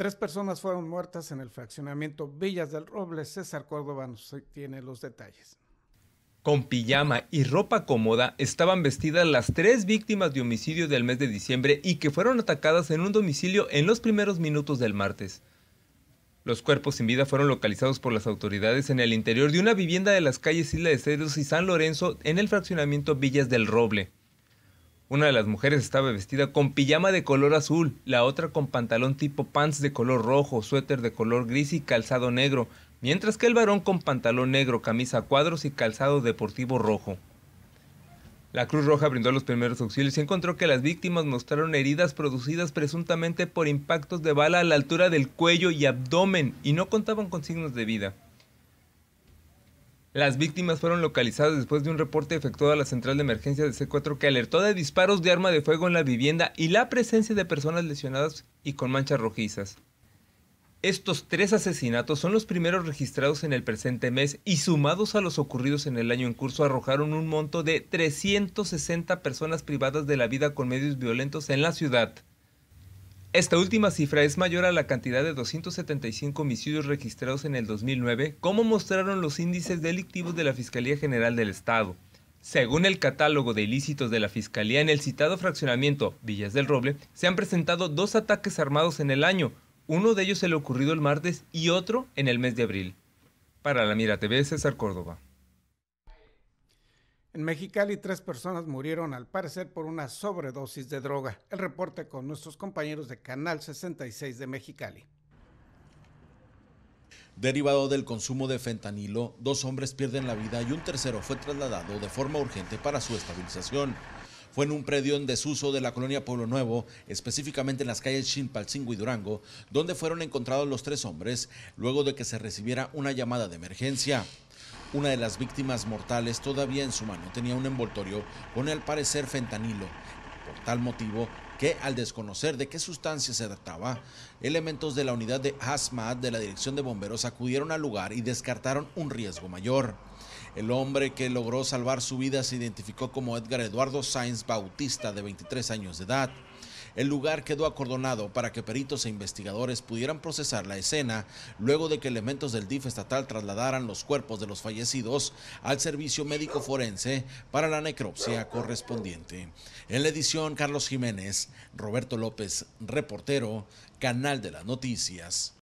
Tres personas fueron muertas en el fraccionamiento Villas del Roble. César Córdoba nos tiene los detalles. Con pijama y ropa cómoda estaban vestidas las tres víctimas de homicidio del mes de diciembre y que fueron atacadas en un domicilio en los primeros minutos del martes. Los cuerpos sin vida fueron localizados por las autoridades en el interior de una vivienda de las calles Isla de Cedros y San Lorenzo en el fraccionamiento Villas del Roble. Una de las mujeres estaba vestida con pijama de color azul, la otra con pantalón tipo pants de color rojo, suéter de color gris y calzado negro, mientras que el varón con pantalón negro, camisa a cuadros y calzado deportivo rojo. La Cruz Roja brindó los primeros auxilios y encontró que las víctimas mostraron heridas producidas presuntamente por impactos de bala a la altura del cuello y abdomen y no contaban con signos de vida. Las víctimas fueron localizadas después de un reporte efectuado a la central de emergencia de C4 que alertó de disparos de arma de fuego en la vivienda y la presencia de personas lesionadas y con manchas rojizas. Estos tres asesinatos son los primeros registrados en el presente mes y sumados a los ocurridos en el año en curso arrojaron un monto de 360 personas privadas de la vida con medios violentos en la ciudad. Esta última cifra es mayor a la cantidad de 275 homicidios registrados en el 2009, como mostraron los índices delictivos de la Fiscalía General del Estado. Según el catálogo de ilícitos de la Fiscalía en el citado fraccionamiento Villas del Roble, se han presentado dos ataques armados en el año, uno de ellos el ocurrido el martes y otro en el mes de abril. Para la Mira TV, César Córdoba. En Mexicali, tres personas murieron al parecer por una sobredosis de droga. El reporte con nuestros compañeros de Canal 66 de Mexicali. Derivado del consumo de fentanilo, dos hombres pierden la vida y un tercero fue trasladado de forma urgente para su estabilización. Fue en un predio en desuso de la colonia Pueblo Nuevo, específicamente en las calles Chimpalcingo y Durango, donde fueron encontrados los tres hombres luego de que se recibiera una llamada de emergencia. Una de las víctimas mortales todavía en su mano tenía un envoltorio con el parecer fentanilo, por tal motivo que al desconocer de qué sustancia se trataba, elementos de la unidad de hazmat de la Dirección de Bomberos acudieron al lugar y descartaron un riesgo mayor. El hombre que logró salvar su vida se identificó como Edgar Eduardo Sainz Bautista, de 23 años de edad. El lugar quedó acordonado para que peritos e investigadores pudieran procesar la escena luego de que elementos del DIF estatal trasladaran los cuerpos de los fallecidos al servicio médico forense para la necropsia correspondiente. En la edición, Carlos Jiménez, Roberto López, reportero, Canal de las Noticias.